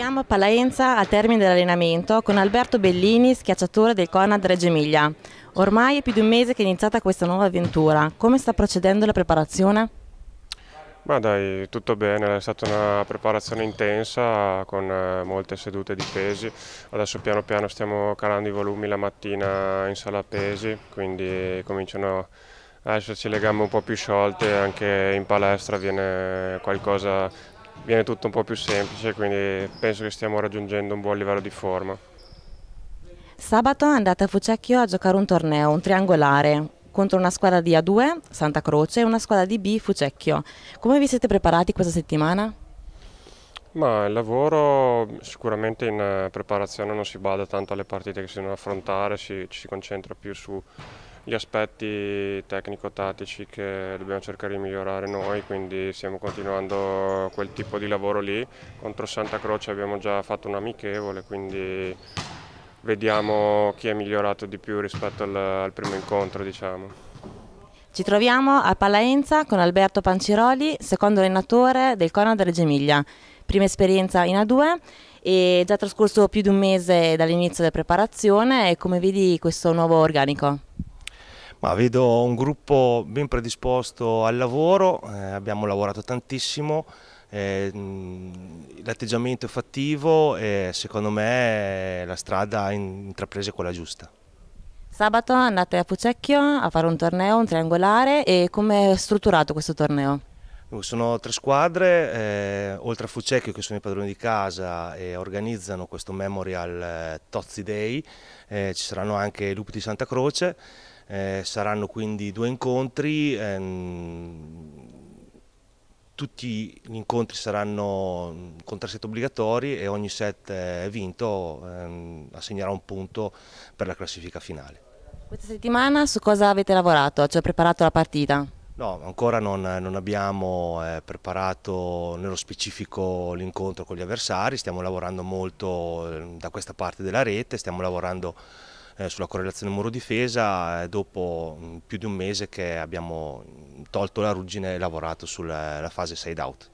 Troviamo a Palaenza al termine dell'allenamento con Alberto Bellini, schiacciatore del Conad Reggio Emilia. Ormai è più di un mese che è iniziata questa nuova avventura. Come sta procedendo la preparazione? Ma dai, tutto bene, è stata una preparazione intensa con eh, molte sedute di pesi, adesso piano piano stiamo calando i volumi la mattina in sala pesi, quindi cominciano a esserci le gambe un po' più sciolte, anche in palestra viene qualcosa viene tutto un po' più semplice, quindi penso che stiamo raggiungendo un buon livello di forma. Sabato andate a Fucecchio a giocare un torneo, un triangolare, contro una squadra di A2, Santa Croce, e una squadra di B, Fucecchio. Come vi siete preparati questa settimana? Ma il lavoro sicuramente in preparazione non si bada tanto alle partite che si devono affrontare, si, ci si concentra più su gli aspetti tecnico-tattici che dobbiamo cercare di migliorare noi, quindi stiamo continuando quel tipo di lavoro lì. Contro Santa Croce abbiamo già fatto un amichevole, quindi vediamo chi è migliorato di più rispetto al, al primo incontro. Diciamo. Ci troviamo a Palaenza con Alberto Panciroli, secondo allenatore del Conad Reggio Emilia. Prima esperienza in A2 è già trascorso più di un mese dall'inizio della preparazione come vedi questo nuovo organico? Ma vedo un gruppo ben predisposto al lavoro, eh, abbiamo lavorato tantissimo, eh, l'atteggiamento è fattivo e secondo me eh, la strada intrapresa è quella giusta. Sabato andate a Pucecchio a fare un torneo, un triangolare e come è strutturato questo torneo? Oh, sono tre squadre, eh, oltre a Fucecchio che sono i padroni di casa e organizzano questo Memorial eh, Tozzi Day, eh, ci saranno anche i Lupi di Santa Croce, eh, saranno quindi due incontri, ehm, tutti gli incontri saranno mm, con tre set obbligatori e ogni set eh, vinto ehm, assegnerà un punto per la classifica finale. Questa settimana su cosa avete lavorato? Ci cioè, ha preparato la partita? No, ancora non, non abbiamo eh, preparato nello specifico l'incontro con gli avversari, stiamo lavorando molto eh, da questa parte della rete, stiamo lavorando eh, sulla correlazione muro-difesa eh, dopo più di un mese che abbiamo tolto la ruggine e lavorato sulla fase side-out.